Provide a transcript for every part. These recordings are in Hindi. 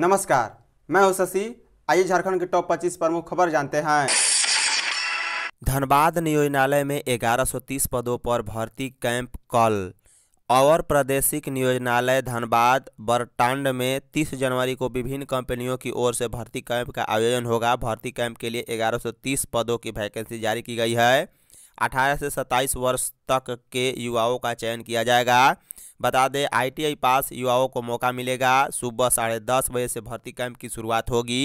नमस्कार मैं हूं शशि आइए झारखंड के टॉप 25 प्रमुख खबर जानते हैं धनबाद नियोजनालय में 1130 पदों पर भर्ती कैंप कल और प्रादेशिक नियोजनालय धनबाद बरटांड में 30 जनवरी को विभिन्न कंपनियों की ओर से भर्ती कैंप का आयोजन होगा भर्ती कैंप के लिए 1130 पदों की वैकेंसी जारी की गई है 18 से 27 वर्ष तक के युवाओं का चयन किया जाएगा बता दें आईटीआई पास युवाओं को मौका मिलेगा सुबह साढ़े दस बजे से भर्ती कैंप की शुरुआत होगी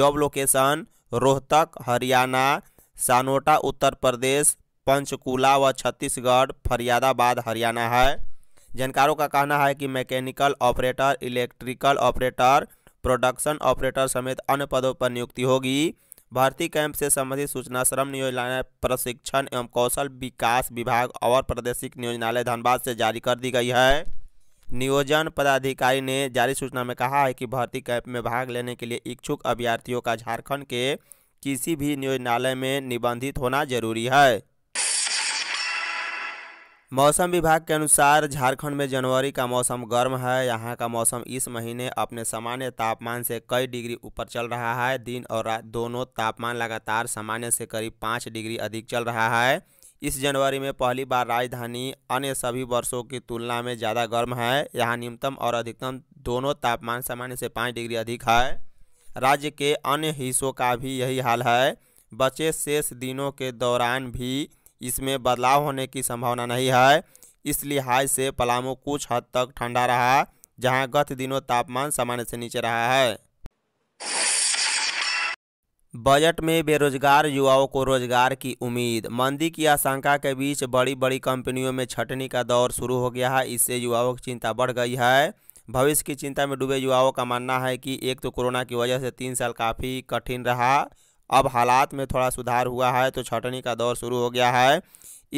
जॉब लोकेशन रोहतक हरियाणा सानोटा उत्तर प्रदेश पंचकूला व छत्तीसगढ़ फरियादाबाद हरियाणा है जानकारों का कहना है कि mechanical operator electrical operator production operator समेत अन्य पदों पर नियुक्ति होगी भर्ती कैंप से संबंधित सूचना श्रम नियोजनालय प्रशिक्षण एवं कौशल विकास विभाग और प्रादेशिक नियोजनालय धनबाद से जारी कर दी गई है नियोजन पदाधिकारी ने जारी सूचना में कहा है कि भर्ती कैंप में भाग लेने के लिए इच्छुक अभ्यर्थियों का झारखंड के किसी भी नियोजनालय में निबंधित होना जरूरी है मौसम विभाग के अनुसार झारखंड में जनवरी का मौसम गर्म है यहाँ का मौसम इस महीने अपने सामान्य तापमान से कई डिग्री ऊपर चल रहा है दिन और रात दोनों तापमान लगातार सामान्य से करीब पाँच डिग्री अधिक चल रहा है इस जनवरी में पहली बार राजधानी अन्य सभी वर्षों की तुलना में ज़्यादा गर्म है यहाँ न्यूनतम और अधिकतम दोनों तापमान सामान्य से पाँच डिग्री अधिक है राज्य के अन्य हिस्सों का भी यही हाल है बचे शेष दिनों के दौरान भी इसमें बदलाव होने की संभावना नहीं है इस लिहाज से पलामू कुछ हद तक ठंडा रहा जहां गत दिनों तापमान सामान्य से नीचे रहा है बजट में बेरोजगार युवाओं को रोजगार की उम्मीद मंदी की आशंका के बीच बड़ी बड़ी कंपनियों में छटनी का दौर शुरू हो गया है इससे युवाओं की चिंता बढ़ गई है भविष्य की चिंता में डूबे युवाओं का मानना है कि एक तो कोरोना की वजह से तीन साल काफ़ी कठिन रहा अब हालात में थोड़ा सुधार हुआ है तो छटनी का दौर शुरू हो गया है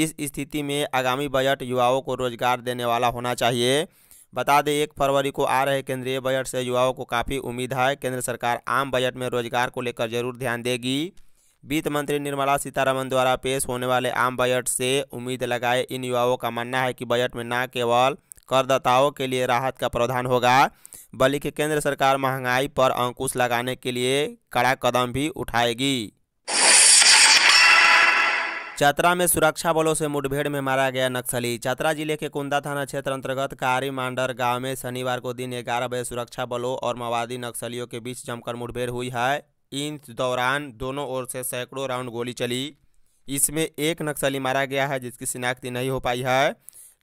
इस स्थिति में आगामी बजट युवाओं को रोजगार देने वाला होना चाहिए बता दें एक फरवरी को आ रहे केंद्रीय बजट से युवाओं को काफ़ी उम्मीद है केंद्र सरकार आम बजट में रोजगार को लेकर जरूर ध्यान देगी वित्त मंत्री निर्मला सीतारमण द्वारा पेश होने वाले आम बजट से उम्मीद लगाए इन युवाओं का मानना है कि बजट में न केवल करदाताओं के लिए राहत का प्रावधान होगा बल्कि केंद्र सरकार महंगाई पर अंकुश लगाने के लिए कड़ा कदम भी उठाएगी चतरा में सुरक्षा बलों से मुठभेड़ में मारा गया नक्सली चतरा जिले के कुंदा थाना क्षेत्र अंतर्गत कारी मांडर गांव में शनिवार को दिन ग्यारह बजे सुरक्षा बलों और माओवादी नक्सलियों के बीच जमकर मुठभेड़ हुई है इन दौरान दोनों ओर से सैकड़ों राउंड गोली चली इसमें एक नक्सली मारा गया है जिसकी शिनाख्ती नहीं हो पाई है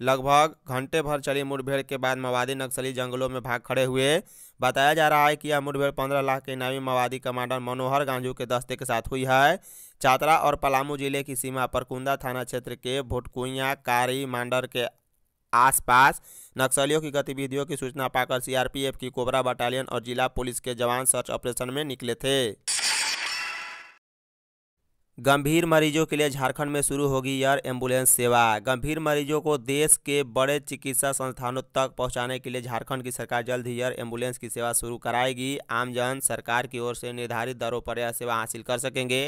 लगभग घंटे भर चली मुठभेड़ के बाद माओवादी नक्सली जंगलों में भाग खड़े हुए बताया जा रहा है कि यह मुठभेड़ पंद्रह लाख के इनामी माओवादी कमांडर मनोहर गांजू के दस्ते के साथ हुई है चातरा और पलामू जिले की सीमा पर कुंदा थाना क्षेत्र के भुटकुइया कारी मांडर के आसपास नक्सलियों की गतिविधियों की सूचना पाकर सीआरपीएफ की कोबरा बटालियन और जिला पुलिस के जवान सर्च ऑपरेशन में निकले थे गंभीर मरीजों के लिए झारखंड में शुरू होगी एयर एम्बुलेंस सेवा गंभीर मरीजों को देश के बड़े चिकित्सा संस्थानों तक पहुंचाने के लिए झारखंड की सरकार जल्द ही एयर एम्बुलेंस की सेवा शुरू कराएगी आमजन सरकार की ओर से निर्धारित दरों पर यह सेवा हासिल कर सकेंगे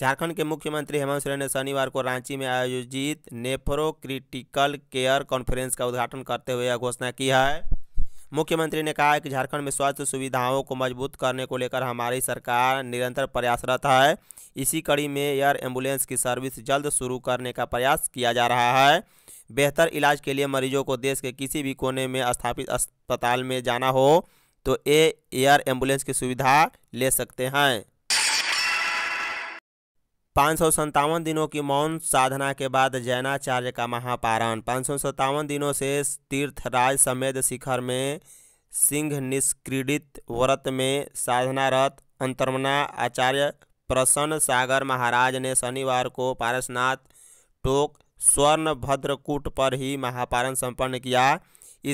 झारखंड के मुख्यमंत्री हेमंत सोरेन ने शनिवार को रांची में आयोजित नेफ्रो क्रिटिकल केयर कॉन्फ्रेंस का उद्घाटन करते हुए यह घोषणा की है मुख्यमंत्री ने कहा कि झारखंड में स्वास्थ्य सुविधाओं को मजबूत करने को लेकर हमारी सरकार निरंतर प्रयासरत है इसी कड़ी में एयर एम्बुलेंस की सर्विस जल्द शुरू करने का प्रयास किया जा रहा है बेहतर इलाज के लिए मरीजों को देश के किसी भी कोने में स्थापित अस्पताल में जाना हो तो ये एयर एम्बुलेंस की सुविधा ले सकते हैं पाँच सौ संतावन दिनों की मौन साधना के बाद जैनाचार्य का महापारण पाँच सौ सत्तावन दिनों से तीर्थराज समेत शिखर में सिंह निष्क्रीडित व्रत में साधनारत अंतर्मना आचार्य प्रसन्न सागर महाराज ने शनिवार को पारसनाथ टोक स्वर्ण भद्रकूट पर ही महापारण संपन्न किया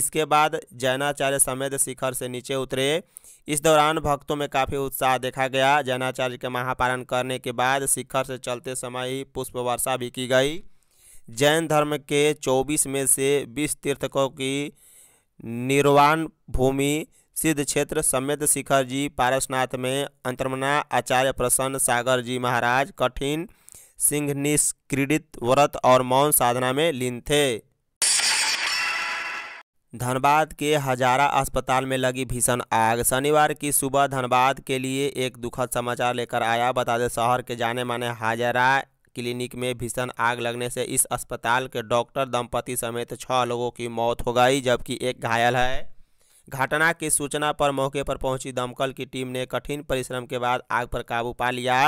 इसके बाद जैनाचार्य समेत शिखर से नीचे उतरे इस दौरान भक्तों में काफ़ी उत्साह देखा गया जैनाचार्य के महापारण करने के बाद शिखर से चलते समय ही पुष्प वर्षा भी की गई जैन धर्म के चौबीस में से 20 तीर्थकों की निर्वाण भूमि सिद्ध क्षेत्र समेत शिखर जी पारसनाथ में अंतर्मना आचार्य प्रसन्न सागर जी महाराज कठिन सिंह निष्क्रीडित व्रत और मौन साधना में लीन थे धनबाद के हजारा अस्पताल में लगी भीषण आग शनिवार की सुबह धनबाद के लिए एक दुखद समाचार लेकर आया बता दें शहर के जाने माने हजारा क्लिनिक में भीषण आग लगने से इस अस्पताल के डॉक्टर दंपति समेत छः लोगों की मौत हो गई जबकि एक घायल है घटना की सूचना पर मौके पर पहुंची दमकल की टीम ने कठिन परिश्रम के बाद आग पर काबू पा लिया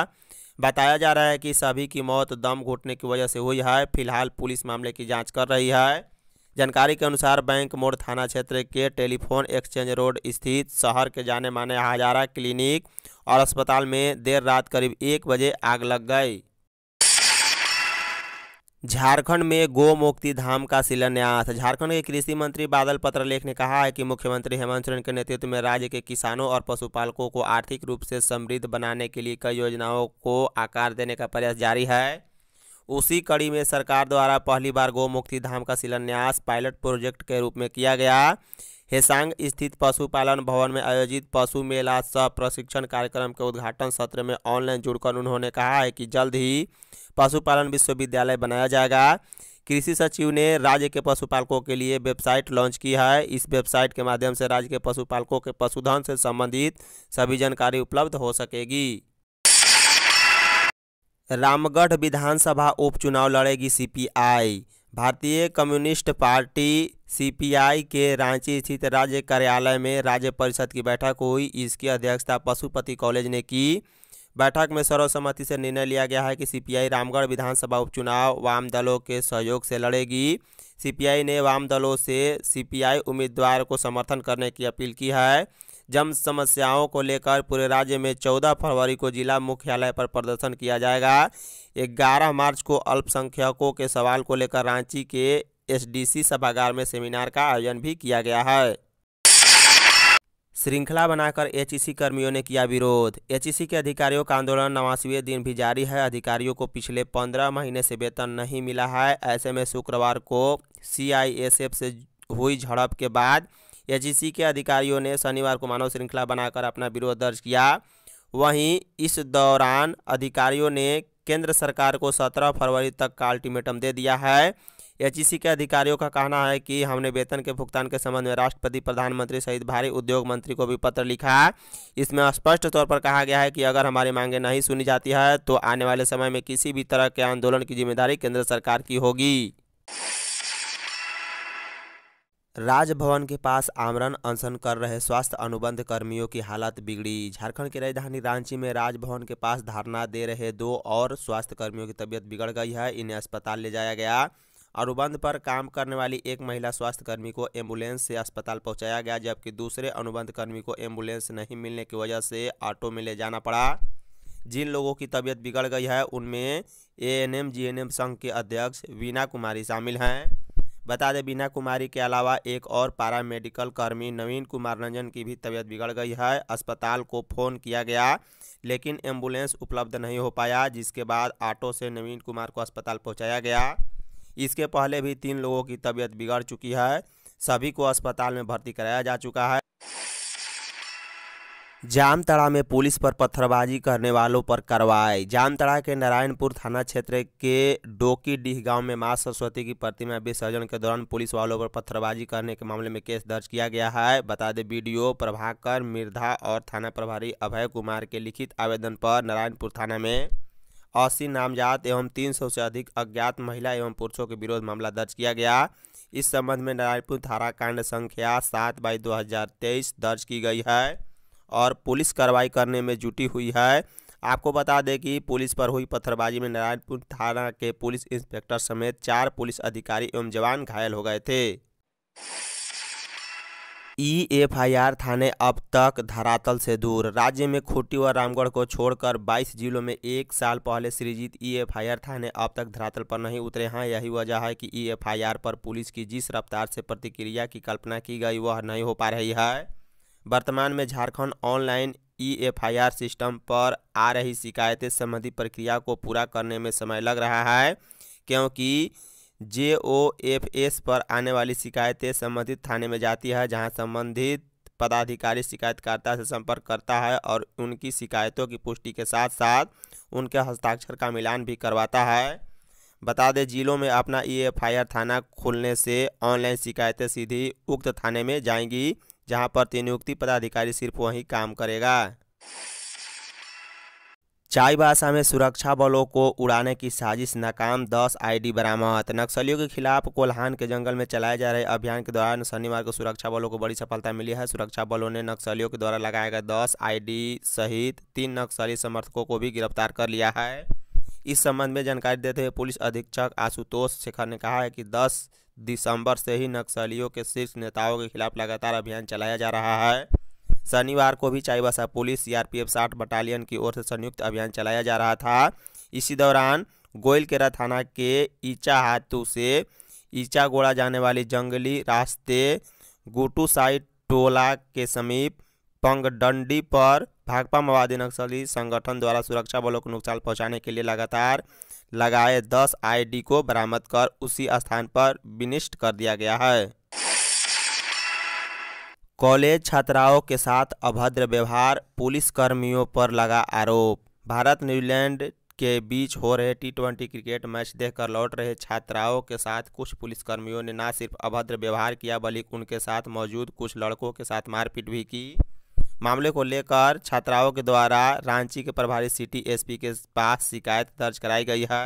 बताया जा रहा है कि सभी की मौत दम घुटने की वजह से हुई है फिलहाल पुलिस मामले की जांच कर रही है जानकारी के अनुसार बैंक मोड़ थाना क्षेत्र के टेलीफोन एक्सचेंज रोड स्थित शहर के जाने माने हजारा क्लिनिक और अस्पताल में देर रात करीब एक बजे आग लग गई झारखंड में गोमुक्ति धाम का शिलान्यास झारखंड के कृषि मंत्री बादल पत्रलेख ने कहा है कि मुख्यमंत्री हेमंत सोरेन के नेतृत्व में राज्य के किसानों और पशुपालकों को आर्थिक रूप से समृद्ध बनाने के लिए कई योजनाओं को आकार देने का प्रयास जारी है उसी कड़ी में सरकार द्वारा पहली बार गोमुक्ति धाम का शिलान्यास पायलट प्रोजेक्ट के रूप में किया गया हेसांग स्थित पशुपालन भवन में आयोजित पशु मेला सह प्रशिक्षण कार्यक्रम के उद्घाटन सत्र में ऑनलाइन जुड़कर उन्होंने कहा है कि जल्द ही पशुपालन विश्वविद्यालय बनाया जाएगा कृषि सचिव ने राज्य के पशुपालकों के लिए वेबसाइट लॉन्च की है इस वेबसाइट के माध्यम से राज्य के पशुपालकों के पशुधन से संबंधित सभी जानकारी उपलब्ध हो सकेगी रामगढ़ विधानसभा उपचुनाव लड़ेगी सीपीआई भारतीय कम्युनिस्ट पार्टी सीपीआई के रांची स्थित राज्य कार्यालय में राज्य परिषद की बैठक हुई इसकी अध्यक्षता पशुपति कॉलेज ने की बैठक में सर्वसम्मति से निर्णय लिया गया है कि सीपीआई रामगढ़ विधानसभा उपचुनाव वाम दलों के सहयोग से लड़ेगी सीपीआई ने वाम दलों से सीपीआई उम्मीदवार को समर्थन करने की अपील की है जम समस्याओं को लेकर पूरे राज्य में चौदह फरवरी को जिला मुख्यालय पर प्रदर्शन किया जाएगा ग्यारह मार्च को अल्पसंख्यकों के सवाल को लेकर रांची के एसडीसी सभागार में सेमिनार का आयोजन भी किया गया है श्रृंखला बनाकर एचईसी कर्मियों ने किया विरोध एचईसी के अधिकारियों का आंदोलन नवासीवें दिन भी जारी है अधिकारियों को पिछले पंद्रह महीने से वेतन नहीं मिला है ऐसे में शुक्रवार को सीआईएसएफ से हुई झड़प के बाद एचईसी के अधिकारियों ने शनिवार को मानव श्रृंखला बनाकर अपना विरोध दर्ज किया वहीं इस दौरान अधिकारियों ने केंद्र सरकार को 17 फरवरी तक का अल्टीमेटम दे दिया है एच के अधिकारियों का कहना है कि हमने वेतन के भुगतान के संबंध में राष्ट्रपति प्रधानमंत्री सहित भारी उद्योग मंत्री को भी पत्र लिखा है इसमें स्पष्ट तौर पर कहा गया है कि अगर हमारी मांगें नहीं सुनी जाती है तो आने वाले समय में किसी भी तरह के आंदोलन की जिम्मेदारी केंद्र सरकार की होगी राजभवन के पास आमरण अनशन कर रहे स्वास्थ्य अनुबंध कर्मियों की हालत बिगड़ी झारखंड की राजधानी रांची में राजभवन के पास धरना दे रहे दो और स्वास्थ्य कर्मियों की तबीयत बिगड़ गई है इन्हें अस्पताल ले जाया गया अनुबंध पर काम करने वाली एक महिला स्वास्थ्य कर्मी को एम्बुलेंस से अस्पताल पहुंचाया गया जबकि दूसरे अनुबंध कर्मी को एम्बुलेंस नहीं मिलने की वजह से ऑटो में ले जाना पड़ा जिन लोगों की तबीयत बिगड़ गई है उनमें A N M G N M संघ के अध्यक्ष वीना कुमारी शामिल हैं बता दें बीना कुमारी के अलावा एक और पारा मेडिकल कर्मी नवीन कुमार रंजन की भी तबीयत बिगड़ गई है अस्पताल को फ़ोन किया गया लेकिन एम्बुलेंस उपलब्ध नहीं हो पाया जिसके बाद ऑटो से नवीन कुमार को अस्पताल पहुँचाया गया इसके पहले भी तीन लोगों की तबीयत बिगड़ चुकी है सभी को अस्पताल में भर्ती कराया जा चुका है जामतड़ा में पुलिस पर पत्थरबाजी करने वालों पर कार्रवाई जामतड़ा के नारायणपुर थाना क्षेत्र के डोकी डीह गांव में मां सरस्वती की प्रतिमा विसर्जन के दौरान पुलिस वालों पर पत्थरबाजी करने के मामले में केस दर्ज किया गया है बता दें बीडीओ प्रभाकर मिर्धा और थाना प्रभारी अभय कुमार के लिखित आवेदन पर नारायणपुर थाना में अस्सी नामजात एवं तीन सौ से अधिक अज्ञात महिला एवं पुरुषों के विरोध मामला दर्ज किया गया इस संबंध में नारायणपुर कांड संख्या सात बाई दो दर्ज की गई है और पुलिस कार्रवाई करने में जुटी हुई है आपको बता दें कि पुलिस पर हुई पत्थरबाजी में नारायणपुर थाना के पुलिस इंस्पेक्टर समेत चार पुलिस अधिकारी एवं जवान घायल हो गए थे ई एफ थाने अब तक धरातल से दूर राज्य में खुट्टी व रामगढ़ को छोड़कर 22 जिलों में एक साल पहले सृजित ई एफ थाने अब तक धरातल पर नहीं उतरे हैं हाँ, यही वजह है कि ई एफ पर पुलिस की जिस रफ्तार से प्रतिक्रिया की कल्पना की गई वह नहीं हो पा रही है वर्तमान में Jharkhand online E R system पर आ रही शिकायतें संबंधी प्रक्रिया को पूरा करने में समय लग रहा है क्योंकि जे ओ एफ एस पर आने वाली शिकायतें संबंधित थाने में जाती है जहां संबंधित पदाधिकारी शिकायतकर्ता से संपर्क करता है और उनकी शिकायतों की पुष्टि के साथ साथ उनके हस्ताक्षर का मिलान भी करवाता है बता दें जिलों में अपना ई एफ आई आर थाना खुलने से ऑनलाइन शिकायतें सीधी उक्त थाने में जाएंगी जहां पर नियुक्ति पदाधिकारी सिर्फ वहीं काम करेगा चाईबासा में सुरक्षा बलों को उड़ाने की साजिश नाकाम 10 आईडी बरामद नक्सलियों के खिलाफ कोल्हान के जंगल में चलाए जा रहे अभियान के दौरान शनिवार को सुरक्षा बलों को बड़ी सफलता मिली है सुरक्षा बलों ने नक्सलियों के द्वारा लगाए गए 10 आईडी सहित तीन नक्सली समर्थकों को भी गिरफ्तार कर लिया है इस संबंध में जानकारी देते हुए पुलिस अधीक्षक आशुतोष शेखर ने कहा है कि दस दिसंबर से ही नक्सलियों के शीर्ष नेताओं के खिलाफ लगातार अभियान चलाया जा रहा है शनिवार को भी चाईबासा पुलिस सीआरपीएफ साठ बटालियन की ओर से संयुक्त अभियान चलाया जा रहा था इसी दौरान गोयलकेरा थाना के ईचा हाथू से ईचा गोड़ा जाने वाली जंगली रास्ते गुटू साइड टोला के समीप पंगडंडी पर भाकपा माओवादी नक्सली संगठन द्वारा सुरक्षा बलों को नुकसान पहुंचाने के लिए लगातार लगाए दस आईडी को बरामद कर उसी स्थान पर विनिष्ट कर दिया गया है कॉलेज छात्राओं के साथ अभद्र व्यवहार पुलिस कर्मियों पर लगा आरोप भारत न्यूजीलैंड के बीच हो रहे टी ट्वेंटी क्रिकेट मैच देखकर लौट रहे छात्राओं के साथ कुछ पुलिसकर्मियों ने न सिर्फ अभद्र व्यवहार किया बल्कि उनके साथ मौजूद कुछ लड़कों के साथ मारपीट भी की मामले को लेकर छात्राओं के द्वारा रांची के प्रभारी सिटी एसपी के पास शिकायत दर्ज कराई गई है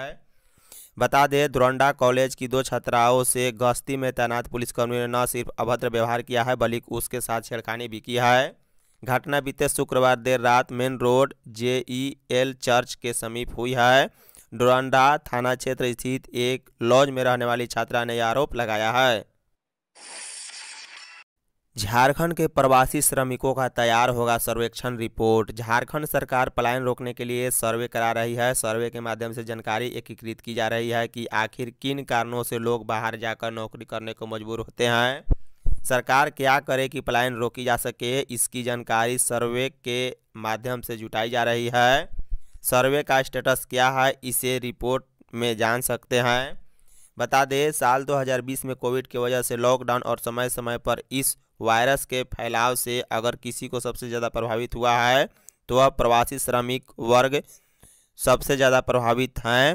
बता दें द्रोंडा कॉलेज की दो छात्राओं से गश्ती में तैनात पुलिसकर्मियों ने न सिर्फ अभद्र व्यवहार किया है बल्कि उसके साथ छेड़खानी भी की है घटना बीते शुक्रवार देर रात main road J E L church के समीप हुई है डोरंडा थाना क्षेत्र स्थित एक लॉज में रहने वाली छात्रा ने आरोप लगाया है झारखंड के प्रवासी श्रमिकों का तैयार होगा सर्वेक्षण रिपोर्ट झारखंड सरकार पलायन रोकने के लिए सर्वे करा रही है सर्वे के माध्यम से जानकारी एकीकृत की जा रही है कि आखिर किन कारणों से लोग बाहर जाकर नौकरी करने को मजबूर होते हैं सरकार क्या करे कि पलायन रोकी जा सके इसकी जानकारी सर्वे के माध्यम से जुटाई जा रही है सर्वे का स्टेटस क्या है इसे रिपोर्ट में जान सकते हैं बता दें साल 2020 में कोविड की वजह से लॉकडाउन और समय समय पर इस वायरस के फैलाव से अगर किसी को सबसे ज़्यादा प्रभावित हुआ है तो वह प्रवासी श्रमिक वर्ग सबसे ज़्यादा प्रभावित हैं